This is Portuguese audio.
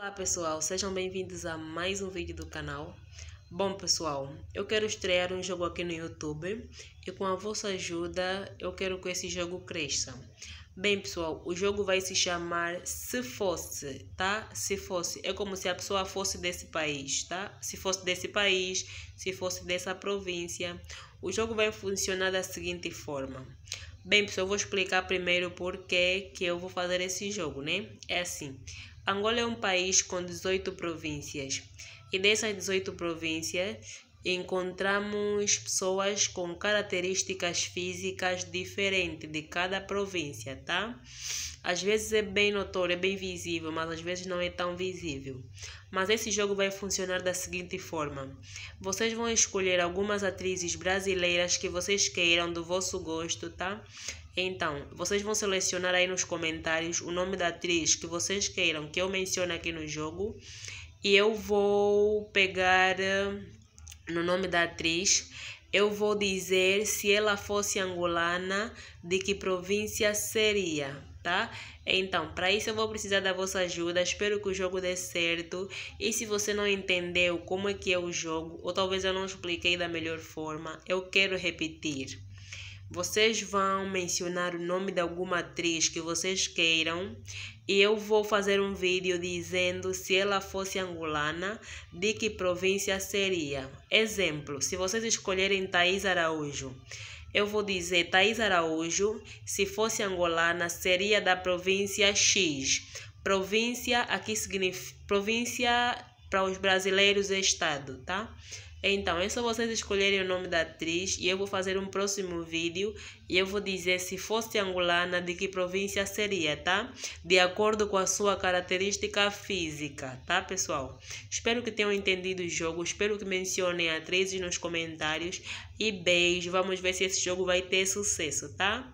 Olá pessoal, sejam bem-vindos a mais um vídeo do canal. Bom pessoal, eu quero estrear um jogo aqui no YouTube e com a vossa ajuda eu quero que esse jogo cresça. Bem pessoal, o jogo vai se chamar Se Fosse, tá? Se Fosse, é como se a pessoa fosse desse país, tá? Se fosse desse país, se fosse dessa província. O jogo vai funcionar da seguinte forma. Bem, pessoal, eu vou explicar primeiro porque que eu vou fazer esse jogo, né? É assim, Angola é um país com 18 províncias. E dessas 18 províncias, encontramos pessoas com características físicas diferentes de cada província, tá? Às vezes é bem notório, é bem visível, mas às vezes não é tão visível. Mas esse jogo vai funcionar da seguinte forma: vocês vão escolher algumas atrizes brasileiras que vocês queiram do vosso gosto, tá? Então, vocês vão selecionar aí nos comentários o nome da atriz que vocês queiram que eu mencione aqui no jogo. E eu vou pegar eh, no nome da atriz, eu vou dizer se ela fosse angolana, de que província seria tá? Então, para isso eu vou precisar da vossa ajuda, espero que o jogo dê certo. E se você não entendeu como é que é o jogo, ou talvez eu não expliquei da melhor forma, eu quero repetir. Vocês vão mencionar o nome de alguma atriz que vocês queiram e eu vou fazer um vídeo dizendo se ela fosse angolana, de que província seria. Exemplo, se vocês escolherem Thaís Araújo, eu vou dizer Thais Araújo, se fosse angolana, seria da província X. Província aqui significa província para os brasileiros é estado, tá? Então, é só vocês escolherem o nome da atriz e eu vou fazer um próximo vídeo e eu vou dizer se fosse angolana de que província seria, tá? De acordo com a sua característica física, tá, pessoal? Espero que tenham entendido o jogo, espero que mencionem atrizes nos comentários e beijo, vamos ver se esse jogo vai ter sucesso, tá?